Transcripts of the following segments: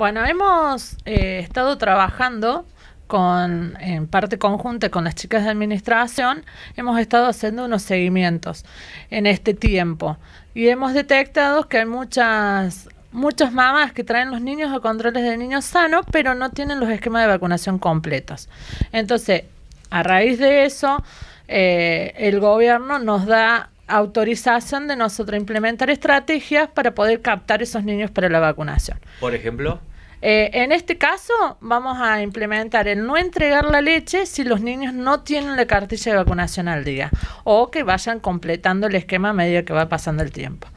Bueno, hemos eh, estado trabajando con, en parte conjunta con las chicas de administración, hemos estado haciendo unos seguimientos en este tiempo y hemos detectado que hay muchas muchas mamás que traen los niños a controles de niños sanos, pero no tienen los esquemas de vacunación completos. Entonces, a raíz de eso, eh, el gobierno nos da autorización de nosotros implementar estrategias para poder captar esos niños para la vacunación. Por ejemplo. Eh, en este caso, vamos a implementar el no entregar la leche si los niños no tienen la cartilla de vacunación al día o que vayan completando el esquema a medida que va pasando el tiempo.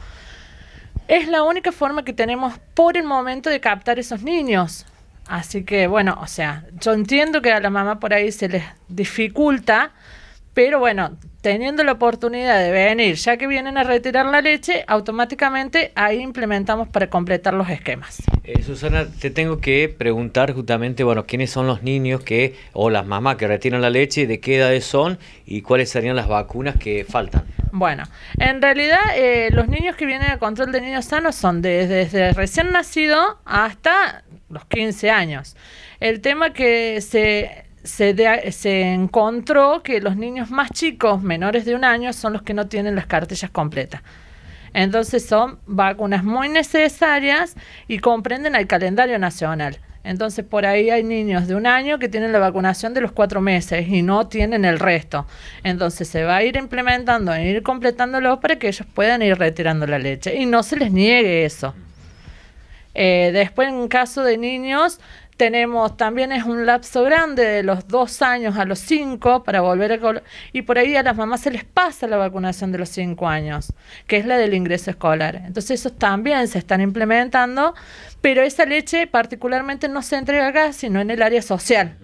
Es la única forma que tenemos por el momento de captar esos niños. Así que, bueno, o sea, yo entiendo que a la mamá por ahí se les dificulta pero bueno, teniendo la oportunidad de venir, ya que vienen a retirar la leche, automáticamente ahí implementamos para completar los esquemas. Eh, Susana, te tengo que preguntar justamente, bueno, quiénes son los niños que o las mamás que retiran la leche, de qué edades son y cuáles serían las vacunas que faltan. Bueno, en realidad eh, los niños que vienen a control de niños sanos son desde recién nacido hasta los 15 años. El tema que se se, se, encontró que los niños más chicos, menores de un año, son los que no tienen las cartillas completas. Entonces son vacunas muy necesarias y comprenden el calendario nacional. Entonces por ahí hay niños de un año que tienen la vacunación de los cuatro meses y no tienen el resto. Entonces se va a ir implementando, e ir completándolo para que ellos puedan ir retirando la leche y no se les niegue eso. Eh, después en caso de niños tenemos también es un lapso grande de los dos años a los cinco para volver a... Y por ahí a las mamás se les pasa la vacunación de los cinco años, que es la del ingreso escolar. Entonces esos también se están implementando, pero esa leche particularmente no se entrega acá, sino en el área social.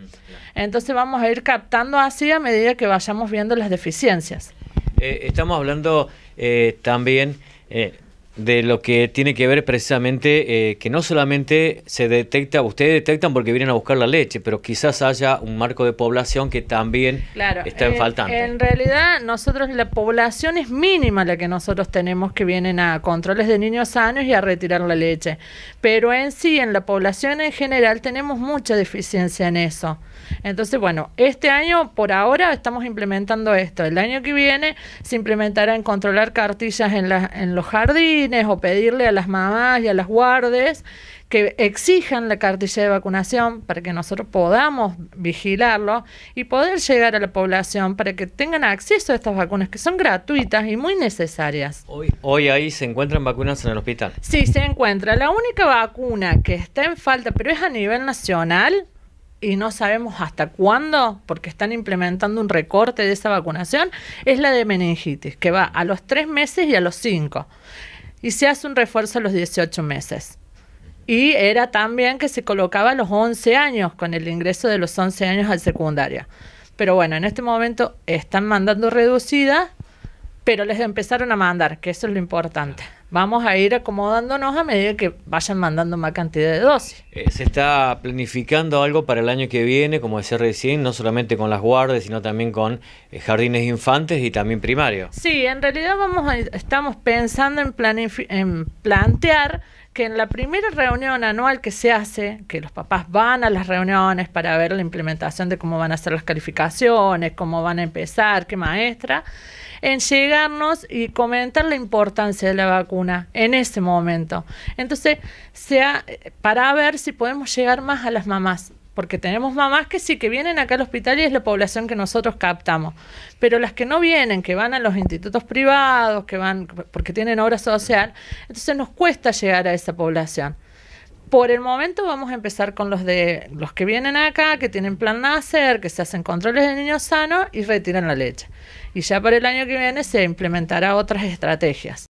Entonces vamos a ir captando así a medida que vayamos viendo las deficiencias. Eh, estamos hablando eh, también... Eh, de lo que tiene que ver precisamente eh, que no solamente se detecta, ustedes detectan porque vienen a buscar la leche, pero quizás haya un marco de población que también está en eh, falta En realidad, nosotros la población es mínima la que nosotros tenemos que vienen a controles de niños sanos y a retirar la leche, pero en sí, en la población en general, tenemos mucha deficiencia en eso. Entonces, bueno, este año por ahora estamos implementando esto. El año que viene se implementará en controlar cartillas en, la, en los jardines, o pedirle a las mamás y a las guardes que exijan la cartilla de vacunación para que nosotros podamos vigilarlo y poder llegar a la población para que tengan acceso a estas vacunas que son gratuitas y muy necesarias. Hoy, hoy ahí se encuentran vacunas en el hospital. Sí, se encuentra. La única vacuna que está en falta, pero es a nivel nacional, y no sabemos hasta cuándo, porque están implementando un recorte de esa vacunación, es la de meningitis, que va a los tres meses y a los cinco y se hace un refuerzo a los 18 meses. Y era también que se colocaba a los 11 años, con el ingreso de los 11 años al secundaria. Pero bueno, en este momento están mandando reducida, pero les empezaron a mandar, que eso es lo importante vamos a ir acomodándonos a medida que vayan mandando más cantidad de dosis. Eh, se está planificando algo para el año que viene, como decía recién, no solamente con las guardias, sino también con eh, jardines infantes y también primarios. Sí, en realidad vamos estamos pensando en, en plantear que en la primera reunión anual que se hace, que los papás van a las reuniones para ver la implementación de cómo van a ser las calificaciones, cómo van a empezar, qué maestra, en llegarnos y comentar la importancia de la vacuna en ese momento. Entonces, sea eh, para ver si podemos llegar más a las mamás porque tenemos mamás que sí, que vienen acá al hospital y es la población que nosotros captamos, pero las que no vienen, que van a los institutos privados, que van porque tienen obra social, entonces nos cuesta llegar a esa población. Por el momento vamos a empezar con los de los que vienen acá, que tienen plan nacer, que se hacen controles de niños sanos y retiran la leche. Y ya para el año que viene se implementará otras estrategias.